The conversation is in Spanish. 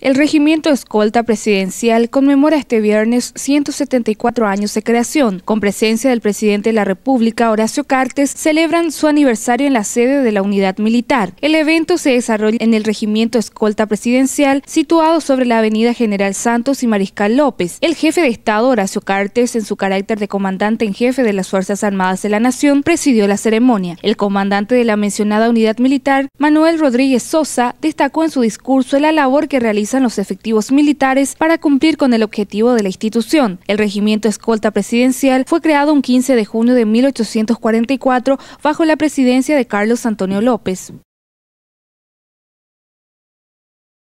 El Regimiento Escolta Presidencial conmemora este viernes 174 años de creación. Con presencia del presidente de la República, Horacio Cartes, celebran su aniversario en la sede de la unidad militar. El evento se desarrolla en el Regimiento Escolta Presidencial, situado sobre la avenida General Santos y Mariscal López. El jefe de Estado, Horacio Cartes, en su carácter de comandante en jefe de las Fuerzas Armadas de la Nación, presidió la ceremonia. El comandante de la mencionada unidad militar, Manuel Rodríguez Sosa, destacó en su discurso la labor que realiza los efectivos militares para cumplir con el objetivo de la institución. El regimiento escolta presidencial fue creado un 15 de junio de 1844 bajo la presidencia de Carlos Antonio López.